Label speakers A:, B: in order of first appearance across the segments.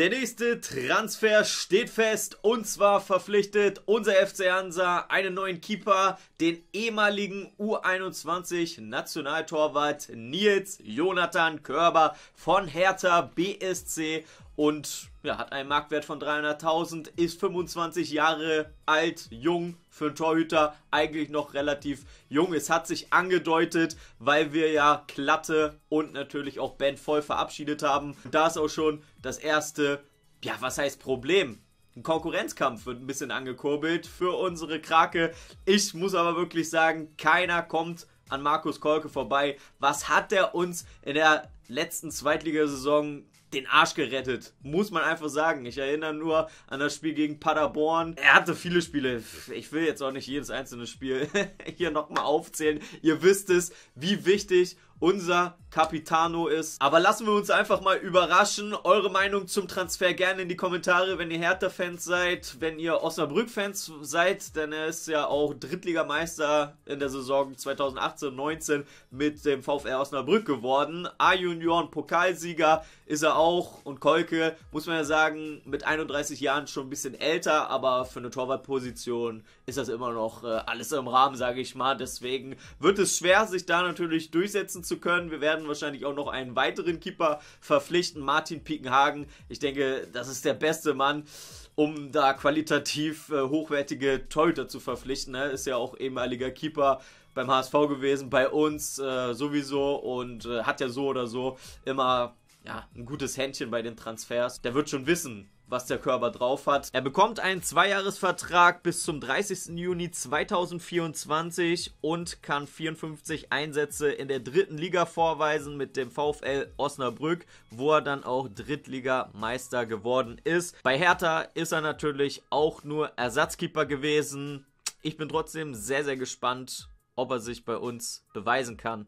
A: Der nächste Transfer steht fest und zwar verpflichtet unser FC Hansa einen neuen Keeper, den ehemaligen U21 Nationaltorwart Nils Jonathan Körber von Hertha BSC und ja, hat einen Marktwert von 300.000, ist 25 Jahre alt, jung für einen Torhüter, eigentlich noch relativ jung. Es hat sich angedeutet, weil wir ja Klatte und natürlich auch Ben voll verabschiedet haben. Da ist auch schon das erste, ja, was heißt Problem? Ein Konkurrenzkampf wird ein bisschen angekurbelt für unsere Krake. Ich muss aber wirklich sagen, keiner kommt an Markus Kolke vorbei. Was hat er uns in der letzten Zweitligasaison den Arsch gerettet, muss man einfach sagen. Ich erinnere nur an das Spiel gegen Paderborn. Er hatte viele Spiele. Ich will jetzt auch nicht jedes einzelne Spiel hier nochmal aufzählen. Ihr wisst es, wie wichtig unser Capitano ist. Aber lassen wir uns einfach mal überraschen. Eure Meinung zum Transfer gerne in die Kommentare, wenn ihr Hertha-Fans seid, wenn ihr Osnabrück-Fans seid, denn er ist ja auch Drittligameister in der Saison 2018-19 mit dem VfR Osnabrück geworden. A-Junioren Pokalsieger ist er auch und Kolke, muss man ja sagen, mit 31 Jahren schon ein bisschen älter, aber für eine Torwartposition ist das immer noch äh, alles im Rahmen, sage ich mal. Deswegen wird es schwer, sich da natürlich durchsetzen zu zu können. Wir werden wahrscheinlich auch noch einen weiteren Keeper verpflichten, Martin Piekenhagen. Ich denke, das ist der beste Mann, um da qualitativ äh, hochwertige Torhüter zu verpflichten. Ne? Ist ja auch ehemaliger Keeper beim HSV gewesen, bei uns äh, sowieso und äh, hat ja so oder so immer ja, ein gutes Händchen bei den Transfers. Der wird schon wissen, was der Körper drauf hat. Er bekommt einen Zweijahresvertrag bis zum 30. Juni 2024 und kann 54 Einsätze in der dritten Liga vorweisen mit dem VfL Osnabrück, wo er dann auch Drittligameister geworden ist. Bei Hertha ist er natürlich auch nur Ersatzkeeper gewesen. Ich bin trotzdem sehr, sehr gespannt, ob er sich bei uns beweisen kann.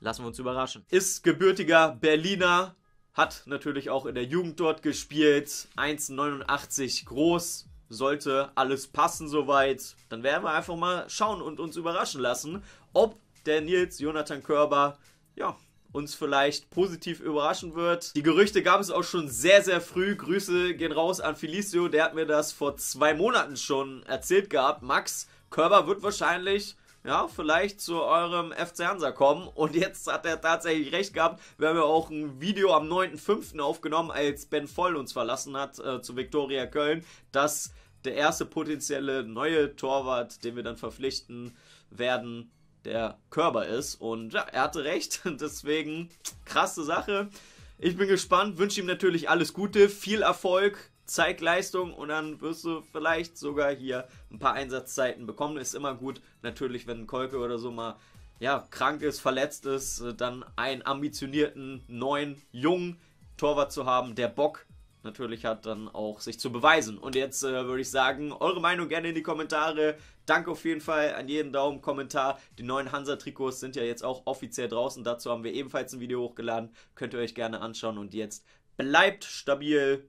A: Lassen wir uns überraschen. Ist gebürtiger Berliner, hat natürlich auch in der Jugend dort gespielt. 1,89 groß. Sollte alles passen soweit. Dann werden wir einfach mal schauen und uns überraschen lassen, ob der Nils Jonathan Körber, ja, uns vielleicht positiv überraschen wird. Die Gerüchte gab es auch schon sehr, sehr früh. Grüße gehen raus an Felicio, der hat mir das vor zwei Monaten schon erzählt gehabt. Max Körber wird wahrscheinlich ja, vielleicht zu eurem FC Hansa kommen. Und jetzt hat er tatsächlich recht gehabt. Wir haben ja auch ein Video am 9.5. aufgenommen, als Ben Voll uns verlassen hat äh, zu Viktoria Köln, dass der erste potenzielle neue Torwart, den wir dann verpflichten werden, der Körper ist. Und ja, er hatte recht. Deswegen krasse Sache. Ich bin gespannt, wünsche ihm natürlich alles Gute, viel Erfolg zeig Leistung und dann wirst du vielleicht sogar hier ein paar Einsatzzeiten bekommen. Ist immer gut, natürlich, wenn ein Kolke oder so mal ja, krank ist, verletzt ist, äh, dann einen ambitionierten, neuen, jungen Torwart zu haben, der Bock natürlich hat, dann auch sich zu beweisen. Und jetzt äh, würde ich sagen, eure Meinung gerne in die Kommentare. Danke auf jeden Fall an jeden Daumen, Kommentar. Die neuen Hansa-Trikots sind ja jetzt auch offiziell draußen. Dazu haben wir ebenfalls ein Video hochgeladen. Könnt ihr euch gerne anschauen. Und jetzt bleibt stabil.